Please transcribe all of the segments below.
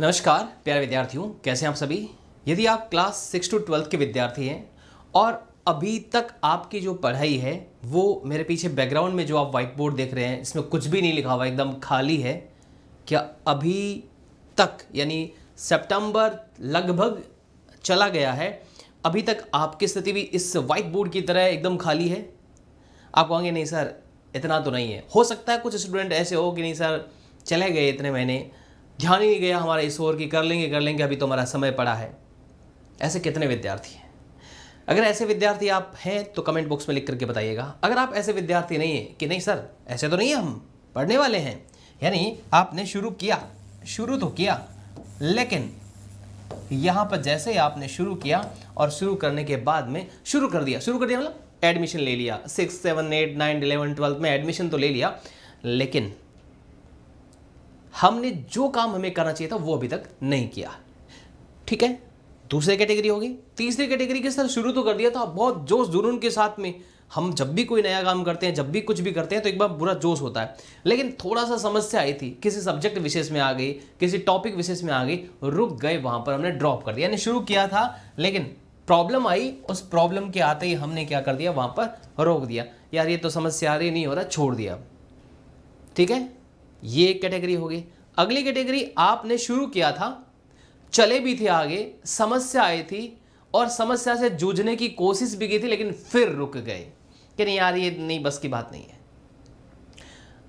नमस्कार प्यारे विद्यार्थियों कैसे हैं आप सभी यदि आप क्लास सिक्स टू ट्वेल्थ के विद्यार्थी हैं और अभी तक आपकी जो पढ़ाई है वो मेरे पीछे बैकग्राउंड में जो आप वाइट बोर्ड देख रहे हैं इसमें कुछ भी नहीं लिखा हुआ एकदम खाली है क्या अभी तक यानी सितंबर लगभग चला गया है अभी तक आपकी स्थिति भी इस वाइट बोर्ड की तरह एकदम खाली है आप कहेंगे नहीं सर इतना तो नहीं है हो सकता है कुछ स्टूडेंट ऐसे हो कि नहीं सर चले गए इतने महीने ध्यान ही नहीं गया हमारा इस ओर की कर लेंगे कर लेंगे अभी तो हमारा समय पड़ा है ऐसे कितने विद्यार्थी हैं अगर ऐसे विद्यार्थी आप हैं तो कमेंट बॉक्स में लिख करके बताइएगा अगर आप ऐसे विद्यार्थी नहीं हैं कि नहीं सर ऐसे तो नहीं है हम पढ़ने वाले हैं यानी आपने शुरू किया शुरू तो किया लेकिन यहाँ पर जैसे ही आपने शुरू किया और शुरू करने के बाद में शुरू कर दिया शुरू कर दिया मतलब एडमिशन ले लिया six seven eight nine eleven twelfth में एडमिशन तो ले लिया लेकिन हमने जो काम हमें करना चाहिए था वो अभी तक नहीं किया ठीक है दूसरी कैटेगरी होगी तीसरी कैटेगरी के सर शुरू तो कर दिया था बहुत जोश जुनून के साथ में हम जब भी कोई नया काम करते हैं जब भी कुछ भी करते हैं तो एक बार बुरा जोश होता है लेकिन थोड़ा सा समस्या आई थी किसी सब्जेक्ट विशेष में आ गई किसी टॉपिक विशेष में आ गई रुक गए वहां पर हमने ड्रॉप कर दिया यानी शुरू किया था लेकिन प्रॉब्लम आई उस प्रॉब्लम के आते ही हमने क्या कर दिया वहां पर रोक दिया यार ये तो समस्या आ रही नहीं हो रहा छोड़ दिया ठीक है ये एक कैटेगरी होगी अगली कैटेगरी आपने शुरू किया था चले भी थे आगे समस्या आई थी और समस्या से जूझने की कोशिश भी की थी लेकिन फिर रुक गए कि नहीं यार ये नहीं बस की बात नहीं है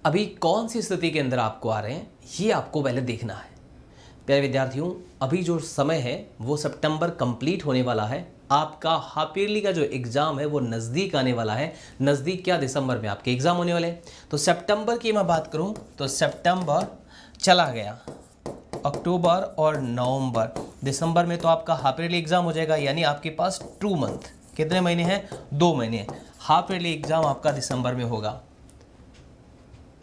अभी कौन सी स्थिति के अंदर आपको आ रहे हैं ये आपको पहले देखना है प्यारे विद्यार्थियों अभी जो समय है वो सितंबर कंप्लीट होने वाला है आपका हाफ ईयरली का जो एग्ज़ाम है वो नज़दीक आने वाला है नज़दीक क्या दिसंबर में आपके एग्ज़ाम होने वाले तो सेप्टेम्बर की मैं बात करूँ तो सेप्टेम्बर चला गया अक्टूबर और नवंबर दिसंबर में तो आपका हाफ ईयरली एग्ज़ाम हो जाएगा यानी आपके पास टू मंथ कितने महीने हैं दो महीने हाफ ईयरली एग्ज़ाम आपका दिसंबर में होगा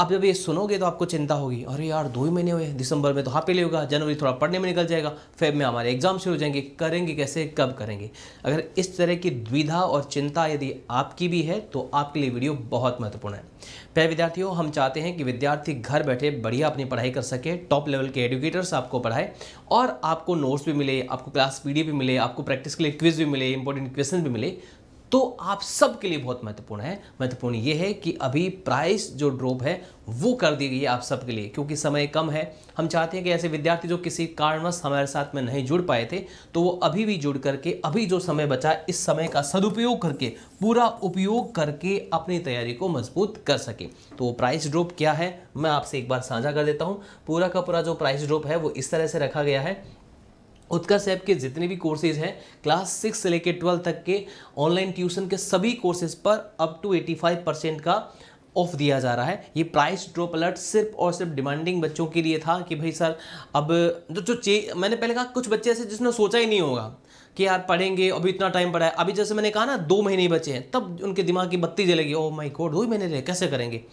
आप जब ये सुनोगे तो आपको चिंता होगी अरे यार दो ही महीने हुए दिसंबर में तो हाँ पहले होगा जनवरी थोड़ा पढ़ने में निकल जाएगा फेब में हमारे एग्जाम शुरू हो जाएंगे करेंगे कैसे कब करेंगे अगर इस तरह की द्विधा और चिंता यदि आपकी भी है तो आपके लिए वीडियो बहुत महत्वपूर्ण है प्यारे विद्यार्थियों हम चाहते हैं कि विद्यार्थी घर बैठे बढ़िया अपनी पढ़ाई कर सके टॉप लेवल के एडुकेटर्स आपको पढ़ाए और आपको नोट्स भी मिले आपको क्लास पी भी मिले आपको प्रैक्टिस के लिए क्विज भी मिले इंपॉर्टेंट क्वेश्चन भी मिले तो आप सबके लिए बहुत महत्वपूर्ण है महत्वपूर्ण ये है कि अभी प्राइस जो ड्रॉप है वो कर दी गई है आप सबके लिए क्योंकि समय कम है हम चाहते हैं कि ऐसे विद्यार्थी जो किसी कारणवश हमारे साथ में नहीं जुड़ पाए थे तो वो अभी भी जुड़ करके अभी जो समय बचा इस समय का सदुपयोग करके पूरा उपयोग करके अपनी तैयारी को मजबूत कर सके तो वो प्राइस ड्रॉप क्या है मैं आपसे एक बार साझा कर देता हूँ पूरा का पूरा जो प्राइस ड्रॉप है वो इस तरह से रखा गया है उत्कर्ष ऐप के जितने भी कोर्सेज हैं क्लास सिक्स से लेकर ट्वेल्थ तक के ऑनलाइन ट्यूशन के सभी कोर्सेज पर up to eighty five percent का ऑफ दिया जा रहा है ये प्राइस ड्रॉप अलर्ट सिर्फ और सिर्फ डिमांडिंग बच्चों के लिए था कि भाई सर अब जो जो चे मैंने पहले कहा कुछ बच्चे ऐसे जिसने सोचा ही नहीं होगा कि यार पढ़ेंगे अभी इतना टाइम पड़ा है अभी जैसे मैंने कहा ना दो महीने बचे हैं तब उनके दिमाग की बत्ती जलेगी ओ माई गॉड दो ही महीने रहे कैसे करेंगे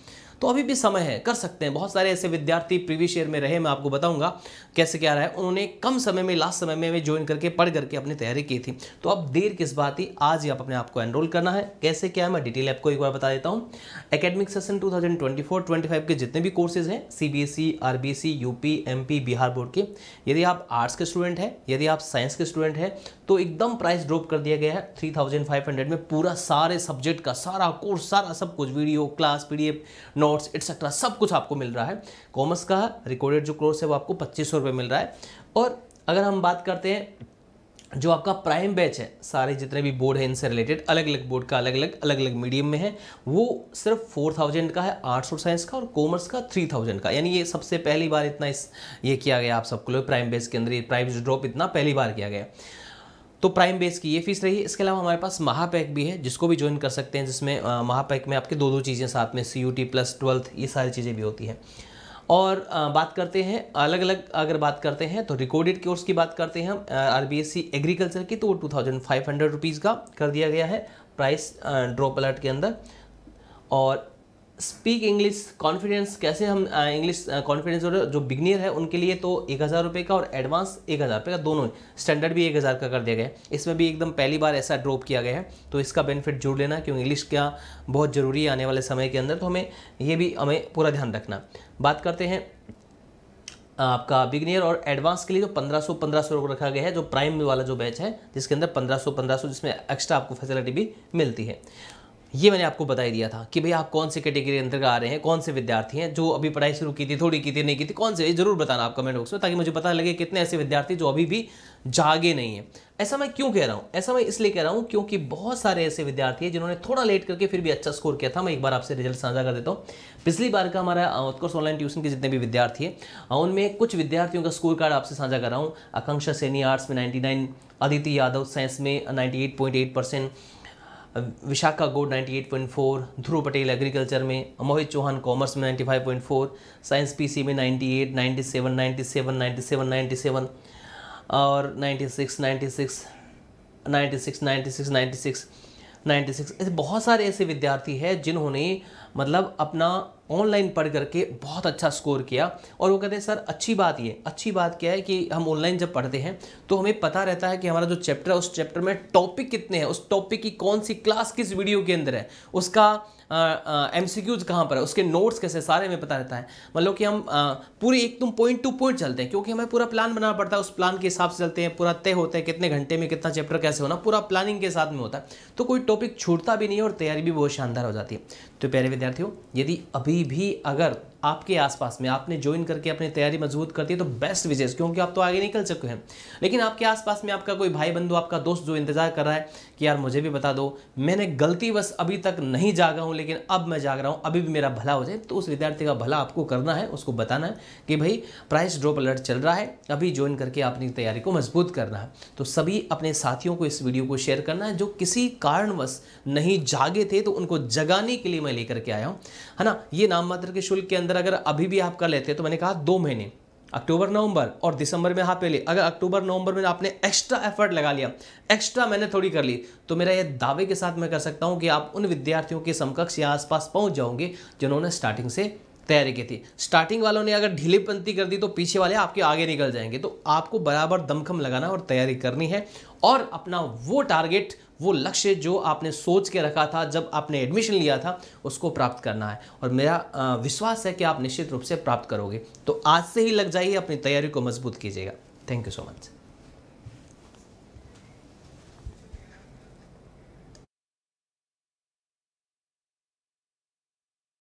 तो अभी भी समय है कर सकते हैं बहुत सारे ऐसे विद्यार्थी प्रीवियस ईयर में रहे मैं आपको बताऊंगा कैसे क्या रहा है उन्होंने कम समय में लास्ट समय में ज्वाइन करके पढ़ करके अपनी तैयारी की थी तो अब देर किस बात ही आज ही आप अपने आप को एनरोल करना है कैसे क्या है मैं डिटेल आपको एक बार बता देता हूँ अकेडमिक सेशन टू थाउजेंड के जितने भी कोर्सेज हैं C B S UP MP Bihar board के यदि आप आर्ट्स के स्टूडेंट हैं यदि आप साइंस के स्टूडेंट हैं तो एकदम प्राइस ड्रॉप कर दिया गया है थ्री थाउजेंड फाइव हंड्रेड में पूरा सारे सब्जेक्ट का सारा कोर्स सारा सब कुछ video class PDF note notes etcetera सब कुछ आपको मिल रहा है कॉमर्स का रिकॉर्डेड जो कोर्स है वो आपको पच्चीस सौ मिल रहा है और अगर हम बात करते हैं जो आपका प्राइम बैच है सारे जितने भी बोर्ड हैं इनसे रिलेटेड अलग अलग बोर्ड का अलग अलग अलग अलग मीडियम में है वो सिर्फ फोर थाउजेंड का है आर्ट्स और साइंस का और कॉमर्स का थ्री थाउजेंड का यानी ये सबसे पहली बार इतना इस ये किया गया आप सबको प्राइम बैच के अंदर ये प्राइस ड्रॉप इतना पहली बार किया गया तो प्राइम बेस की ये फीस रही इसके अलावा हमारे पास महापैक भी है जिसको भी ज्वाइन कर सकते हैं जिसमें महापैक में आपके दो दो चीज़ें साथ में C U T plus twelfth ये सारी चीज़ें भी होती हैं और बात करते हैं अलग अलग अगर बात करते हैं तो रिकॉर्डेड कोर्स की बात करते हैं हम R B S C agriculture की तो वो two thousand five hundred rupees का कर दिया गया है प्राइस ड्रॉप अलर्ट के अंदर और स्पीक इंग्लिश कॉन्फिडेंस कैसे हम इंग्लिश कॉन्फिडेंस और जो बिगनियर है उनके लिए तो एक हज़ार रुपये का और एडवांस एक हज़ार रुपये का दोनों स्टैंडर्ड भी एक हज़ार का कर दिया गया है इसमें भी एकदम पहली बार ऐसा ड्रॉप किया गया है तो इसका बेनिफिट जोड़ लेना क्योंकि इंग्लिश का बहुत ज़रूरी है आने वाले समय के अंदर तो हमें ये भी हमें पूरा ध्यान रखना बात करते हैं आपका बिगनियर और एडवांस के लिए जो पंद्रह सौ पंद्रह सौ रखा गया है जो प्राइम वाला जो बैच है जिसके अंदर पंद्रह सौ पंद्रह सौ जिसमें एक्स्ट्रा आपको फैसिलिटी भी मिलती है ये मैंने आपको बताई दिया था कि भाई आप कौन से कैटेगरी अंदर आ रहे हैं कौन से विद्यार्थी हैं जो अभी पढ़ाई शुरू की थी थोड़ी की थी नहीं की थी कौन से जरूर बताना आप कमेंट बॉक्स में ताकि मुझे पता लगे कितने ऐसे विद्यार्थी जो अभी भी जागे नहीं है ऐसा मैं क्यों कह रहा हूँ ऐसा मैं इसलिए कह रहा हूँ क्योंकि बहुत सारे ऐसे विद्यार्थी हैं जिन्होंने थोड़ा लेट करके फिर भी अच्छा स्कोर किया था मैं एक बार आपसे रिजल्ट साझा कर देता हूँ पिछली बार का हमारा ऑफकोर्स ऑनलाइन ट्यूशन के जितने भी विद्यार्थी हैं उनमें कुछ विद्यार्थियों का स्कोर कार्ड आपसे साझा कर रहा हूँ आकांक्षा सैनी आर्ट्स में नाइन्टी आदिति यादव साइंस में नाइन्टी परसेंट विशाखा गोड 98.4 ध्रुव पटेल एग्रीकल्चर में मोहित चौहान कॉमर्स में 95.4 साइंस पीसी में 98 97 97 97 97 और 96 96 96 96 96 96 ऐसे बहुत सारे ऐसे विद्यार्थी हैं जिन्होंने मतलब अपना ऑनलाइन पढ़ करके बहुत अच्छा स्कोर किया और वो कहते हैं सर अच्छी बात ये अच्छी बात क्या है कि हम ऑनलाइन जब पढ़ते हैं तो हमें पता रहता है कि हमारा जो चैप्टर है उस चैप्टर में टॉपिक कितने हैं उस टॉपिक की कौन सी क्लास किस वीडियो के अंदर है उसका एम सी क्यूज कहाँ पर है उसके नोट्स कैसे सारे हमें पता रहता है मतलब कि हम आ, पूरी एकदम पॉइंट टू पॉइंट चलते हैं क्योंकि हमें पूरा प्लान बनाना पड़ता है उस प्लान के हिसाब से चलते हैं पूरा तय होता है कितने घंटे में कितना चैप्टर कैसे होना पूरा प्लानिंग के साथ में होता है तो कोई टॉपिक छूटता भी नहीं है और तैयारी भी बहुत शानदार हो जाती है तो प्यारे विद्यार्थियों यदि अभी भी अगर आपके आसपास में आपने ज्वाइन करके अपनी तैयारी मजबूत कर है तो बेस्ट विजेस क्योंकि आप तो आगे निकल चुके हैं लेकिन आपके आसपास में आपका कोई भाई बंधु आपका दोस्त जो इंतजार कर रहा है कि यार मुझे भी बता दो मैंने गलती बस अभी तक नहीं जागा हूँ लेकिन अब मैं जाग रहा हूँ अभी भी मेरा भला हो जाए तो उस विद्यार्थी का भला आपको करना है उसको बताना है कि भाई प्राइस ड्रॉप अलर्ट चल रहा है अभी ज्वाइन करके अपनी तैयारी को मजबूत करना है तो सभी अपने साथियों को इस वीडियो को शेयर करना है जो किसी कारणवश नहीं जागे थे तो उनको जगाने के लिए मैं लेकर के आया हूँ है ना ये नाम मात्र के शुल्क के अंदर अंदर अगर अभी भी आप कर लेते तो मैंने कहा दो महीने अक्टूबर नवंबर और दिसंबर में हाफ पहले अगर अक्टूबर नवंबर में आपने एक्स्ट्रा एफर्ट लगा लिया एक्स्ट्रा मैंने थोड़ी कर ली तो मेरा ये दावे के साथ मैं कर सकता हूँ कि आप उन विद्यार्थियों के समकक्ष या आसपास पहुँच जाओगे जिन्होंने स्टार्टिंग से तैयारी की थी स्टार्टिंग वालों ने अगर पंती कर दी तो पीछे वाले आपके आगे निकल जाएंगे तो आपको बराबर दमखम लगाना और तैयारी करनी है और अपना वो टारगेट वो लक्ष्य जो आपने सोच के रखा था जब आपने एडमिशन लिया था उसको प्राप्त करना है और मेरा विश्वास है कि आप निश्चित रूप से प्राप्त करोगे तो आज से ही लग जाइए अपनी तैयारी को मजबूत कीजिएगा थैंक यू सो मच